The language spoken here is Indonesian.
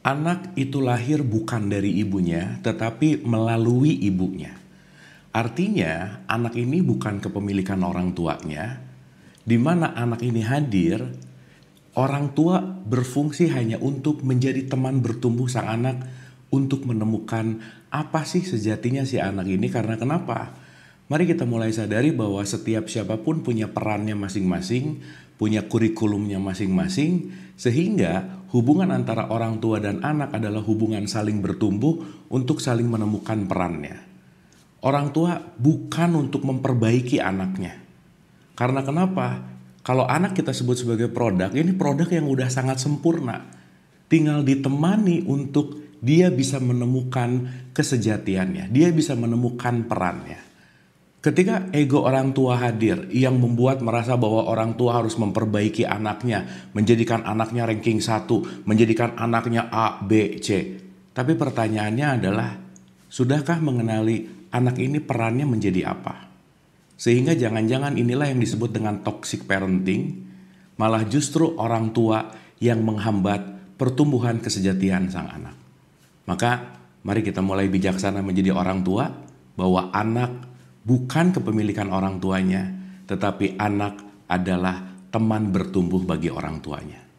Anak itu lahir bukan dari ibunya, tetapi melalui ibunya. Artinya, anak ini bukan kepemilikan orang tuanya, di mana anak ini hadir, orang tua berfungsi hanya untuk menjadi teman bertumbuh sang anak untuk menemukan apa sih sejatinya si anak ini karena kenapa? Mari kita mulai sadari bahwa setiap siapapun punya perannya masing-masing, punya kurikulumnya masing-masing, sehingga hubungan antara orang tua dan anak adalah hubungan saling bertumbuh untuk saling menemukan perannya. Orang tua bukan untuk memperbaiki anaknya. Karena kenapa? Kalau anak kita sebut sebagai produk, ini produk yang udah sangat sempurna. Tinggal ditemani untuk dia bisa menemukan kesejatiannya, dia bisa menemukan perannya. Ketika ego orang tua hadir yang membuat merasa bahwa orang tua harus memperbaiki anaknya, menjadikan anaknya ranking 1, menjadikan anaknya A, B, C. Tapi pertanyaannya adalah, sudahkah mengenali anak ini perannya menjadi apa? Sehingga jangan-jangan inilah yang disebut dengan toxic parenting, malah justru orang tua yang menghambat pertumbuhan kesejatian sang anak. Maka mari kita mulai bijaksana menjadi orang tua bahwa anak bukan kepemilikan orang tuanya, tetapi anak adalah teman bertumbuh bagi orang tuanya.